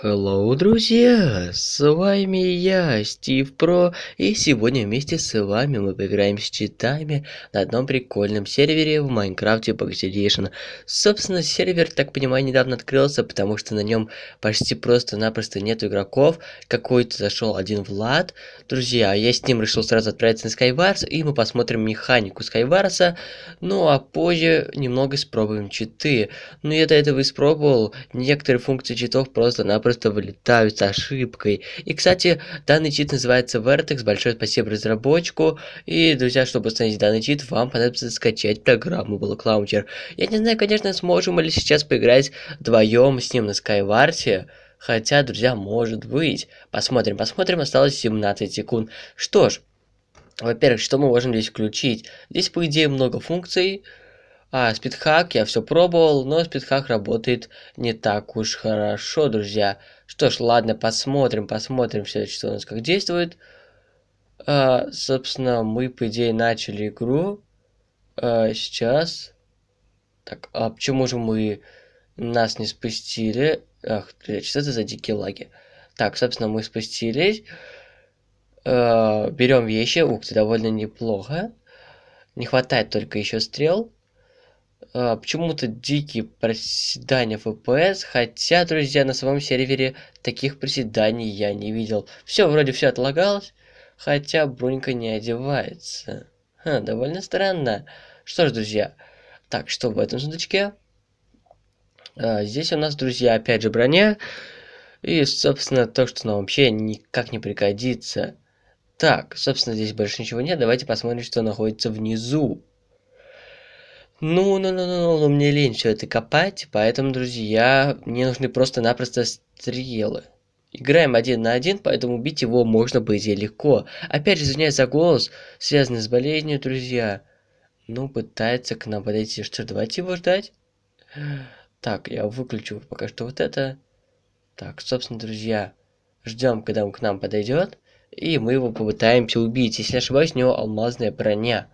Hello, друзья! С вами я, Стив Про, и сегодня вместе с вами мы поиграем с читами на одном прикольном сервере в Майнкрафте Box Собственно, сервер, так понимаю, недавно открылся, потому что на нем почти просто-напросто нет игроков. Какой-то зашел один Влад. Друзья, я с ним решил сразу отправиться на Skywars, и мы посмотрим механику Skywars, ну а позже немного испробуем читы. Но ну, я до этого испробовал, некоторые функции читов просто-напросто просто вылетают с ошибкой. И, кстати, данный чит называется Vertex. Большое спасибо разработчику. И, друзья, чтобы установить данный чит, вам понадобится скачать программу Block Launcher. Я не знаю, конечно, сможем ли сейчас поиграть вдвоем с ним на Skywars. Хотя, друзья, может быть. Посмотрим, посмотрим. Осталось 17 секунд. Что ж, во-первых, что мы можем здесь включить? Здесь, по идее, много функций. А, спидхак, я все пробовал, но спидхак работает не так уж хорошо, друзья. Что ж, ладно, посмотрим, посмотрим все, что у нас как действует. А, собственно, мы, по идее, начали игру. А, сейчас. Так, а почему же мы... Нас не спустили. Ах, блядь, что это за дикие лаги? Так, собственно, мы спустились. Э, а, берем вещи. Ух ты, довольно неплохо. Не хватает только еще стрел. А, почему-то дикие проседания FPS, хотя, друзья, на самом сервере таких проседаний я не видел. Все, вроде все отлагалось, хотя Брунька не одевается. Ха, довольно странно. Что ж, друзья, так, что в этом сундучке? А, здесь у нас, друзья, опять же броня. И, собственно, то, что нам вообще никак не пригодится. Так, собственно, здесь больше ничего нет. Давайте посмотрим, что находится внизу. Ну, ну, ну, ну, ну, мне лень все это копать, поэтому, друзья, мне нужны просто-напросто стрелы. Играем один на один, поэтому убить его можно, по идее, легко. Опять же, извиняюсь за голос, связанный с болезнью, друзья. Ну, пытается к нам подойти. Что, давайте его ждать? Так, я выключу пока что вот это. Так, собственно, друзья, ждем, когда он к нам подойдет. И мы его попытаемся убить. Если не ошибаюсь, у него алмазная броня.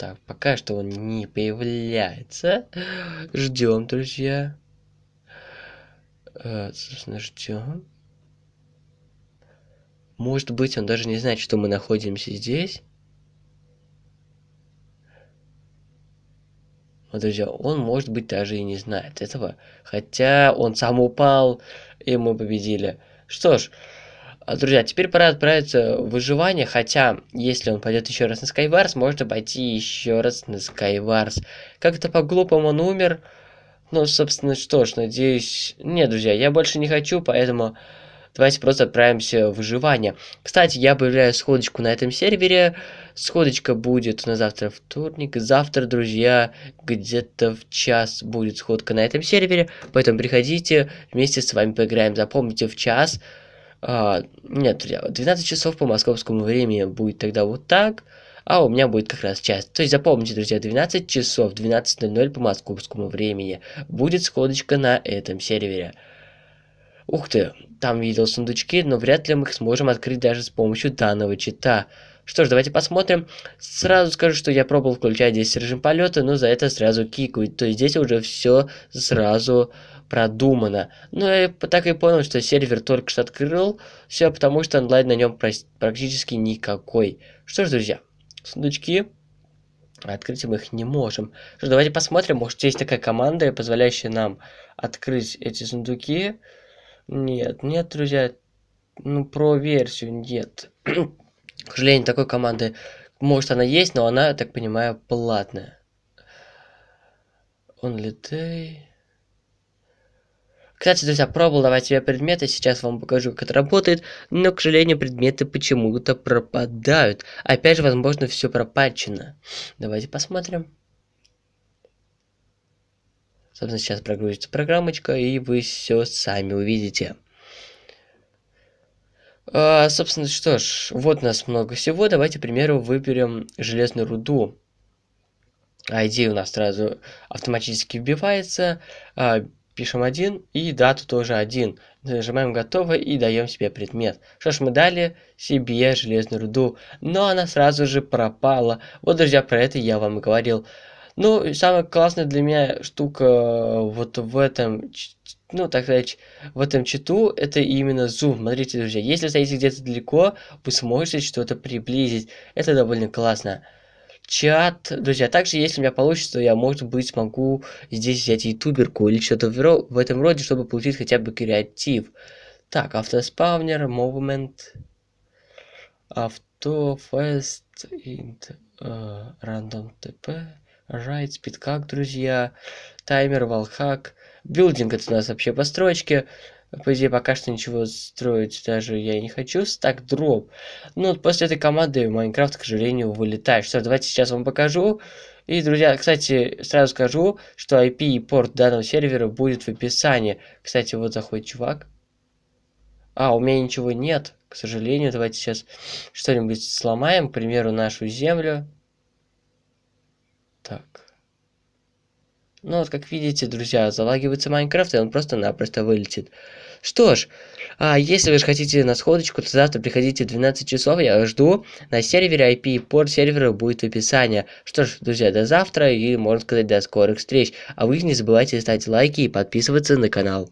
Так, пока что он не появляется. Ждем, друзья. Э, собственно, ждем. Может быть, он даже не знает, что мы находимся здесь. Вот, друзья, он, может быть, даже и не знает этого. Хотя он сам упал, и мы победили. Что ж, а, друзья, теперь пора отправиться в выживание, хотя, если он пойдет еще раз на Skywars, можно обойти еще раз на Skywars. Как-то по-глупому он умер. Ну, собственно, что ж, надеюсь... Нет, друзья, я больше не хочу, поэтому давайте просто отправимся в выживание. Кстати, я объявляю сходочку на этом сервере. Сходочка будет на завтра вторник. Завтра, друзья, где-то в час будет сходка на этом сервере. Поэтому приходите, вместе с вами поиграем. Запомните, в час а, нет, 12 часов по московскому времени будет тогда вот так, а у меня будет как раз час. То есть запомните, друзья, 12 часов, 12.00 по московскому времени будет сходочка на этом сервере. Ух ты, там видел сундучки, но вряд ли мы их сможем открыть даже с помощью данного чита. Что ж, давайте посмотрим. Сразу скажу, что я пробовал включать здесь режим полета, но за это сразу кикают. То есть здесь уже все сразу продумано. Но ну, я так и понял, что сервер только что открыл, все потому что онлайн на нем практически никакой. Что ж, друзья, сундучки, открыть мы их не можем. Что, давайте посмотрим, может есть такая команда, позволяющая нам открыть эти сундуки. Нет, нет, друзья, ну про версию нет. К сожалению, такой команды, может она есть, но она, так понимаю, платная. Only day... Кстати, друзья, пробовал давать себе предметы, сейчас вам покажу, как это работает, но, к сожалению, предметы почему-то пропадают. Опять же, возможно, все пропачено. Давайте посмотрим. Собственно, сейчас прогрузится программочка, и вы все сами увидите. А, собственно, что ж, вот у нас много всего. Давайте, к примеру, выберем железную руду. ID а, у нас сразу автоматически вбивается. А, пишем 1 и дату тоже 1. Нажимаем «Готово» и даем себе предмет. Что ж, мы дали себе железную руду, но она сразу же пропала. Вот, друзья, про это я вам и говорил. Ну, самая классная для меня штука э, вот в этом, ну, так сказать, в этом читу, это именно зум. Смотрите, друзья, если стоите где-то далеко, вы сможете что-то приблизить. Это довольно классно чат. Друзья, также, если у меня получится, то я, может быть, смогу здесь взять ютуберку или что-то в, в этом роде, чтобы получить хотя бы креатив. Так, автоспавнер, момент, авто, фест, э, рандом тп, райт, спидкак, друзья, таймер, валхак, билдинг, это у нас вообще постройки. По идее, пока что ничего строить даже я не хочу. Стак дроп. Ну, вот после этой команды Майнкрафт, к сожалению, вылетает. Что, давайте сейчас вам покажу. И, друзья, кстати, сразу скажу, что IP и порт данного сервера будет в описании. Кстати, вот заходит чувак. А, у меня ничего нет, к сожалению. Давайте сейчас что-нибудь сломаем, к примеру, нашу землю. Так. Ну вот как видите, друзья, залагивается Майнкрафт, и он просто-напросто вылетит. Что ж, а если вы же хотите на сходочку, то завтра приходите в 12 часов, я жду. На сервере IP и порт сервера будет в описании. Что ж, друзья, до завтра и, можно сказать, до скорых встреч. А вы не забывайте ставить лайки и подписываться на канал.